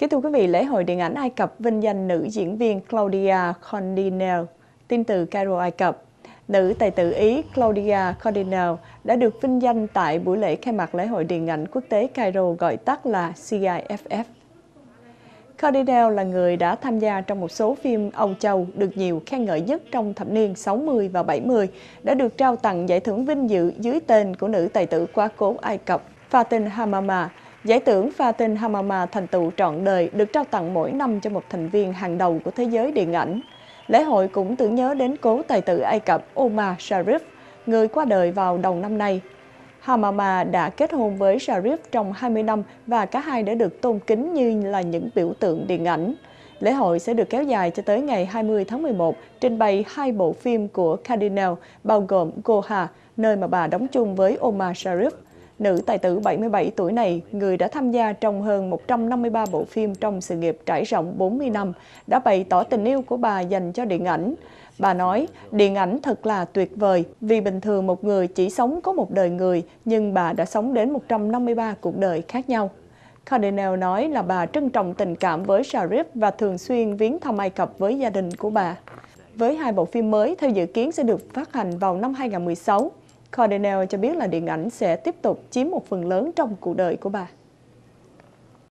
Kính thưa quý vị, lễ hội điện ảnh Ai Cập vinh danh nữ diễn viên Claudia Cardinale, tin từ Cairo, Ai Cập. Nữ tài tử Ý Claudia Cardinale đã được vinh danh tại buổi lễ khai mạc lễ hội điện ảnh quốc tế Cairo gọi tắt là CIFF. Cardinale là người đã tham gia trong một số phim Âu Châu được nhiều khen ngợi nhất trong thập niên 60 và 70, đã được trao tặng giải thưởng vinh dự dưới tên của nữ tài tử quá cố Ai Cập Fatin Hamama, Giải thưởng Fatin Hamama thành tựu trọn đời được trao tặng mỗi năm cho một thành viên hàng đầu của thế giới điện ảnh. Lễ hội cũng tưởng nhớ đến cố tài tử Ai Cập Omar Sharif, người qua đời vào đầu năm nay. Hamama đã kết hôn với Sharif trong 20 năm và cả hai đã được tôn kính như là những biểu tượng điện ảnh. Lễ hội sẽ được kéo dài cho tới ngày 20 tháng 11, trình bày hai bộ phim của Cardinal, bao gồm Goha, nơi mà bà đóng chung với Omar Sharif, Nữ tài tử 77 tuổi này, người đã tham gia trong hơn 153 bộ phim trong sự nghiệp trải rộng 40 năm, đã bày tỏ tình yêu của bà dành cho điện ảnh. Bà nói, điện ảnh thật là tuyệt vời, vì bình thường một người chỉ sống có một đời người, nhưng bà đã sống đến 153 cuộc đời khác nhau. Cardinal nói là bà trân trọng tình cảm với Sharif và thường xuyên viếng thăm Ai Cập với gia đình của bà. Với hai bộ phim mới theo dự kiến sẽ được phát hành vào năm 2016, Cornell cho biết là điện ảnh sẽ tiếp tục chiếm một phần lớn trong cuộc đời của bà.